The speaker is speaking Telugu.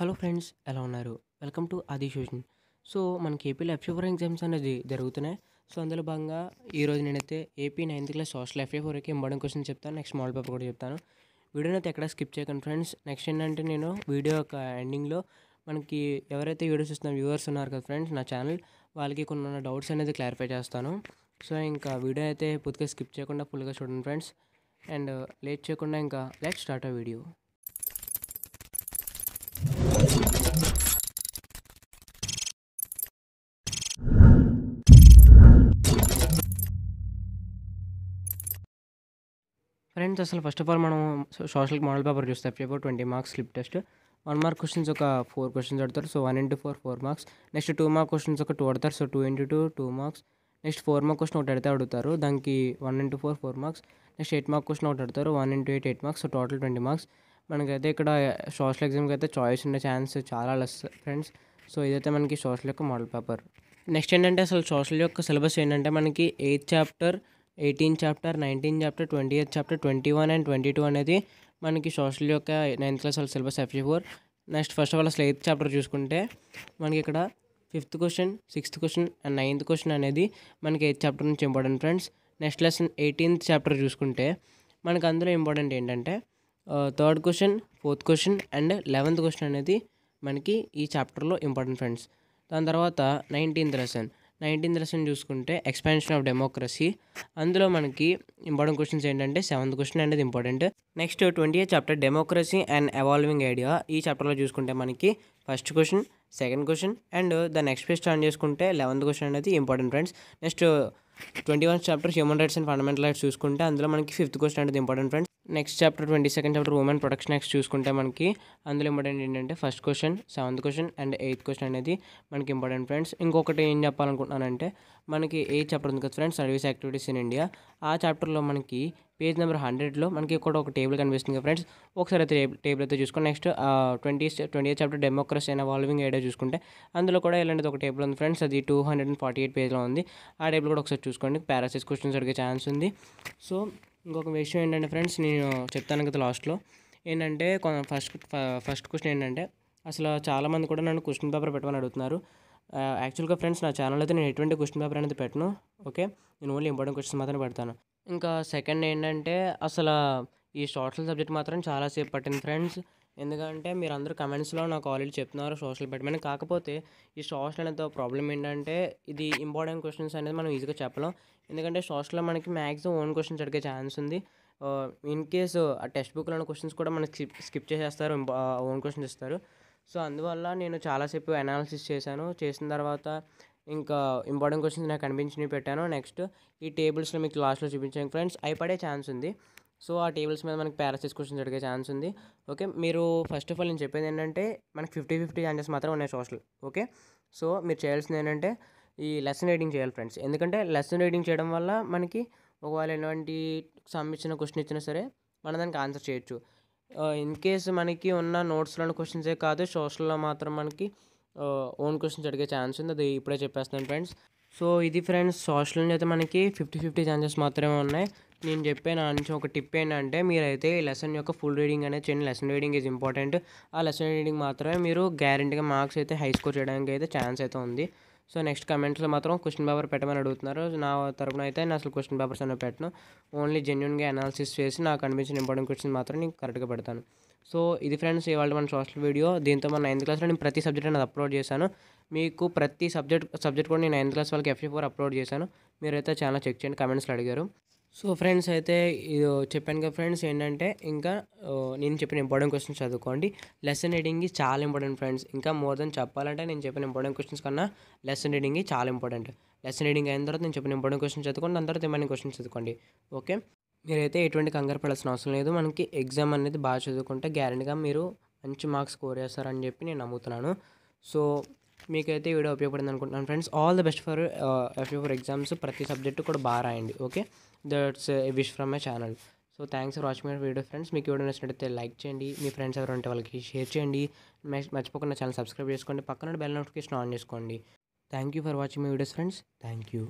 హలో ఫ్రెండ్స్ ఎలా ఉన్నారు వెల్కమ్ టు ఆది సూషన్ సో మనకి ఏపీలో ఎఫ్ఏ ఫోర్ ఎగ్జామ్స్ అనేది జరుగుతున్నాయి సో అందులో భాగంగా ఈరోజు నేనైతే AP ninth class social FA ఫోర్కి ఇంపార్టెంట్ క్వశ్చన్ చెప్తాను నెక్స్ట్ మోడల్ పేపర్ కూడా చెప్తాను వీడియోని అయితే ఎక్కడ స్కిప్ చేయకండి ఫ్రెండ్స్ నెక్స్ట్ ఏంటంటే నేను వీడియో యొక్క ఎండింగ్లో మనకి ఎవరైతే వీడియోస్ ఇస్తున్న వ్యూవర్స్ ఉన్నారు కదా ఫ్రెండ్స్ నా ఛానల్ వాళ్ళకి కొన్ని డౌట్స్ అనేది క్లారిఫై చేస్తాను సో ఇంకా వీడియో అయితే పూర్తిగా స్కిప్ చేయకుండా ఫుల్గా చూడండి ఫ్రెండ్స్ అండ్ లేట్ చేయకుండా ఇంకా let start a video friends అసలు ఫస్ట్ ఆఫ్ ఆల్ మనం సోషల్ మోడల్ పేపర్ చూస్తే paper twenty marks slip test one mark questions ఒక ఫోర్ క్వశ్చన్స్ అడతారు so one into four four marks next two mark questions ఒక టూ అడతారు so two into two two marks next four mark question ఒకటి అడితే అడుగుతారు దానికి one into four four marks next eight mark question ఒకటి అడతారు one into eight eight marks so total twenty marks మనకైతే ఇక్కడ సోషల్ ఎగ్జామ్కి అయితే చాయిస్ ఉండే ఛాన్స్ చాలా లెస్ ఫ్రెండ్స్ సో ఇదైతే మనకి సోషల్ యొక్క మోడల్ పేపర్ నెక్స్ట్ ఏంటంటే అసలు సోషల్ యొక్క సిలబస్ ఏంటంటే మనకి eighth chapter eighteen chapter nineteen chapter twenty eighth chapter twenty one and twenty two అనేది మనకి సోషల్ యొక్క నైన్త్ క్లాస్ వాళ్ళ syllabus FA four next first of all అసలు ఎయిత్ చాప్టర్ చూసుకుంటే మనకి ఇక్కడ fifth question sixth question and ninth question అనేది మనకి ఎయిత్ చాప్టర్ నుంచి important friends next lesson eighteenth chapter చూసుకుంటే మనకు అందులో ఇంపార్టెంట్ ఏంటంటే third question fourth question and eleventh question అనేది మనకి ఈ చాప్టర్లో ఇంపార్టెంట్ ఫ్రెండ్స్ దాని తర్వాత నైన్టీన్త్ లెసన్ నైన్టీన్త్ లెసన్ చూసుకుంటే ఎక్స్పాన్షన్ ఆఫ్ డెమోక్రసీ అందులో మనకి ఇంపార్టెంట్ క్వశ్చన్స్ ఏంటంటే సెవెంత్ క్వశ్చన్ అనేది important next twenty chapter democracy and evolving idea ఈ చాప్టర్లో చూసుకుంటే మనకి first question second question and the next page start చేసుకుంటే లెవెంత్ క్వశ్చన్ అనేది important friends next twenty one chapter human rights and fundamental rights చూసుకుంటే అందులో మనకి ఫిఫ్త్ క్వశ్చన్ అనేది important friends next chapter twenty second chapter women protection acts చూసుకుంటే మనకి అందులో ఇంపార్టెంట్ ఏంటంటే first question seventh question and eighth question అనేది మనకి ఇంపార్టెంట్ ఫ్రెండ్స్ ఇంకొకటి ఏం చెప్పాలనుకుంటున్నానంటే మనకి ఏ చాప్టర్ ఉంది కదా friends service activities in India ఆ చాప్టర్లో మనకి పేజ్ నెంబర్ హండ్రెడ్లో మనకి కూడా ఒక టేబుల్ కనిపిస్తుంది కదా ఫ్రెండ్స్ ఒకసారి అయితే టేబుల్ అయితే చూసుకొని next twenty twenty eighth chapter democracy and evolving ఏడో చూసుకుంటే అందులో కూడా ఇలాంటిది ఒక టేబుల్ ఉంది ఫ్రెండ్స్ అది two hundred and forty eight పేజ్లో ఉంది ఆ టేబుల్ కూడా ఒకసారి చూసుకోండి పారాసిస్ క్వశ్చన్స్ అడిగే ఛాన్స్ ఉంది సో ఇంకొక విషయం ఏంటంటే ఫ్రెండ్స్ నేను చెప్తాను కదా లాస్ట్లో ఏంటంటే ఫస్ట్ ఫస్ట్ క్వశ్చన్ ఏంటంటే అసలు చాలామంది కూడా నన్ను క్వశ్చన్ పేపర్ పెట్టమని అడుగుతున్నారు యాక్చువల్గా ఫ్రెండ్స్ నా ఛానల్ అయితే నేను ఎటువంటి క్వశ్చన్ పేపర్ అనేది పెట్టను ఓకే నేను ఓన్లీ ఇంపార్టెంట్ క్వశ్చన్ మాత్రమే పెడతాను ఇంకా సెకండ్ ఏంటంటే అసలు ఈ సోషల్ సబ్జెక్ట్ మాత్రం చాలాసేపు పట్టింది ఫ్రెండ్స్ ఎందుకంటే మీరు అందరూ కమెంట్స్లో నాకు ఆల్రెడీ చెప్తున్నారు సోషల్ పెట్టమని కాకపోతే ఈ సోషల్ అనేది ప్రాబ్లం ఏంటంటే ఇది ఇంపార్టెంట్ క్వశ్చన్స్ అనేది మనం ఈజీగా చెప్పలేం ఎందుకంటే సోషల్లో మనకి మ్యాక్సిమం ఓన్ క్వశ్చన్స్ అడిగే ఛాన్స్ ఉంది ఇన్ కేసు ఆ టెక్స్ట్ బుక్లో క్వశ్చన్స్ కూడా మనకి స్కిప్ స్కిప్ చేసేస్తారు ఓన్ క్వశ్చన్స్ ఇస్తారు సో అందువల్ల నేను చాలాసేపు అనాలిసిస్ చేశాను చేసిన తర్వాత ఇంకా ఇంపార్టెంట్ క్వశ్చన్స్ నాకు కనిపించినవి పెట్టాను నెక్స్ట్ ఈ టేబుల్స్లో మీకు లాస్ట్లో చూపించాను ఫ్రెండ్స్ అయిపడే ఛాన్స్ ఉంది సో ఆ టేబుల్స్ మీద మనకి పారాసైజ్ క్వశ్చన్స్ జరిగే ఛాన్స్ ఉంది ఓకే మీరు ఫస్ట్ ఆఫ్ ఆల్ నేను చెప్పేది ఏంటంటే మనకి ఫిఫ్టీ ఫిఫ్టీ ఛాన్సెస్ మాత్రం ఉన్నాయి సోషల్ ఓకే సో మీరు చేయాల్సింది ఏంటంటే ఈ లెసన్ రీడింగ్ చేయాలి ఫ్రెండ్స్ ఎందుకంటే లెసన్ రీడింగ్ చేయడం వల్ల మనకి ఒకవేళ ఎలాంటి సమ్ ఇచ్చిన క్వశ్చన్ ఇచ్చినా సరే మనం దానికి ఆన్సర్ చేయొచ్చు ఇన్ కేస్ మనకి ఉన్న నోట్స్లోని క్వశ్చన్సే కాదు సోషల్లో మాత్రం మనకి ఓన్ క్వశ్చన్స్ అడిగే ఛాన్స్ ఉంది అది ఇప్పుడే చెప్పేస్తున్నాను ఫ్రెండ్స్ సో ఇది ఫ్రెండ్స్ సోషల్ అయితే మనకి ఫిఫ్టీ ఫిఫ్టీ ఛాన్సెస్ మాత్రమే ఉన్నాయి నేను చెప్పే నా నుంచి ఒక టిప్ ఏంటంటే మీరైతే ఈ లెసన్ యొక్క ఫుల్ రీడింగ్ అనేది చేయండి లెసన్ రీడింగ్ ఈజ్ ఇంపార్టెంట్ ఆ లెసన్ రీడింగ్ మాత్రమే మీరు గ్యారంటీగా మార్క్స్ అయితే హై స్కోర్ చేయడానికి అయితే ఛాన్స్ అయితే ఉంది సో నెక్స్ట్ కమెంట్స్లో మాత్రం క్వశ్చన్ పేపర్ పెట్టమని అడుగుతున్నారు నా తరపున అయితే నేను అసలు క్వశ్చన్ పేపర్స్ అనేవి పెట్టను ఓన్లీ జెన్యున్గా అనాలిసిస్ చేసి నాకు అనిపించిన ఇంపార్టెంట్ క్వశ్చన్ మాత్రం నేను కరెక్ట్గా పెడతాను సో ఇది ఫ్రెండ్స్ ఇవాళ మన సోషల్ వీడియో దీంతో మన నైన్త్ క్లాస్లో నేను ప్రతి సబ్జెక్ట్ అనేది అప్లోడ్ చేశాను మీకు ప్రతి సబ్జెక్ట్ సబ్జెక్ట్ కూడా నేను నైన్త్ క్లాస్ వాళ్ళకి ఎఫ్ఈ ఫోర్ అప్లోడ్ చేశాను మీరైతే ఛానల్ చెక్ చేయండి కమెంట్స్లో అడిగారు సో ఫ్రెండ్స్ అయితే ఇది చెప్పాను కదా ఫ్రెండ్స్ ఏంటంటే ఇంకా నేను చెప్పిన ఇంపార్టెంట్ క్వశ్చన్స్ చదువుకోండి లెసన్ రీడింగ్కి చాలా ఇంపార్టెంట్ ఫ్రెండ్స్ ఇంకా మోర్ దెన్ చెప్పాలంటే నేను చెప్పిన ఇంపార్టెంట్ క్వశ్చన్స్ కన్నా లెసన్ రీడింగ్ చాలా ఇంపార్టెంట్ లెసన్ రీడింగ్ అయిన తర్వాత నేను చెప్పిన ఇంపార్టెంట్ క్వశ్చన్స్ చదువుకోండి దాని తర్వాత ఏమైనా క్వశ్చన్స్ చదువుకోండి ఓకే మీరైతే ఎటువంటి కంగారు పడాల్సిన అవసరం లేదు మనకి ఎగ్జామ్ అనేది బాగా చదువుకుంటే గ్యారెంటీగా మీరు మంచి మార్క్స్ స్కోర్ చేస్తారని చెప్పి నేను నమ్ముతున్నాను సో మీకైతే వీడియో ఉపయోగపడింది అనుకుంటున్నాను friends all the best for FA for exams ప్రతి సబ్జెక్టు కూడా బాగా రాయండి okay that's wish from my channel so thanks for watching my video friends మీకు వీడియో నచ్చినట్టయితే లైక్ చేయండి మీ ఫ్రెండ్స్ ఎవరు ఉంటే వాళ్ళకి షేర్ చేయండి మర్చిపోకుండా ఛానల్ సబ్స్క్రైబ్ చేసుకోండి పక్కన బెల్ నోటిఫికేషన్ ఆన్ చేసుకోండి thank you for watching my videos friends thank you